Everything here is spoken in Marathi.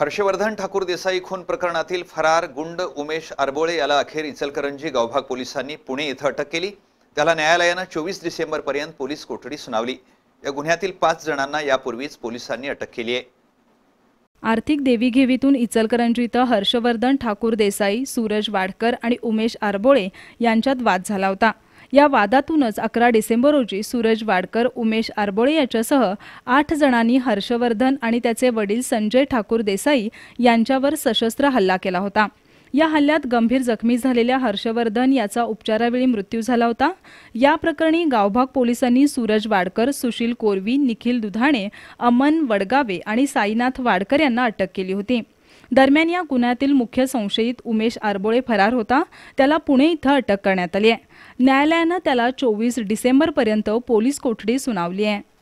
हर्षवर्धन ठाकूर देसाई खून प्रकरणातील फरार गुंड उमेश अरबोळे याला अखेर इचलकरंजी गावभाग पोलिसांनी पुणे इथं अटक केली त्याला न्यायालयानं चोवीस डिसेंबरपर्यंत पोलीस कोठडी सुनावली या गुन्ह्यातील पाच जणांना यापूर्वीच पोलिसांनी अटक केली आहे आर्थिक देवीघेवीतून इचलकरंजीत हर्षवर्धन ठाकूर देसाई सूरज वाडकर आणि उमेश आरबोळे यांच्यात वाद झाला होता या वादातूनच अकरा डिसेंबर रोजी सूरज वाडकर उमेश आरबोळे यांच्यासह आठ जणांनी हर्षवर्धन आणि त्याचे वडील संजय ठाकूर देसाई यांच्यावर सशस्त्र हल्ला केला होता या हल्ल्यात गंभीर जखमी झालेल्या हर्षवर्धन याचा उपचारावेळी मृत्यू झाला होता या प्रकरणी गावभाग पोलिसांनी सूरज वाडकर सुशील कोरवी निखिल दुधाणे अमन वडगावे आणि साईनाथ वाडकर यांना अटक केली होती दरम्यान या गुन्ह्यातील मुख्य संशयित उमेश आरबोळे फरार होता त्याला पुणे इथं अटक करण्यात आली आहे न्यायालयानं त्याला चोवीस डिसेंबरपर्यंत पोलीस कोठडी सुनावली आहे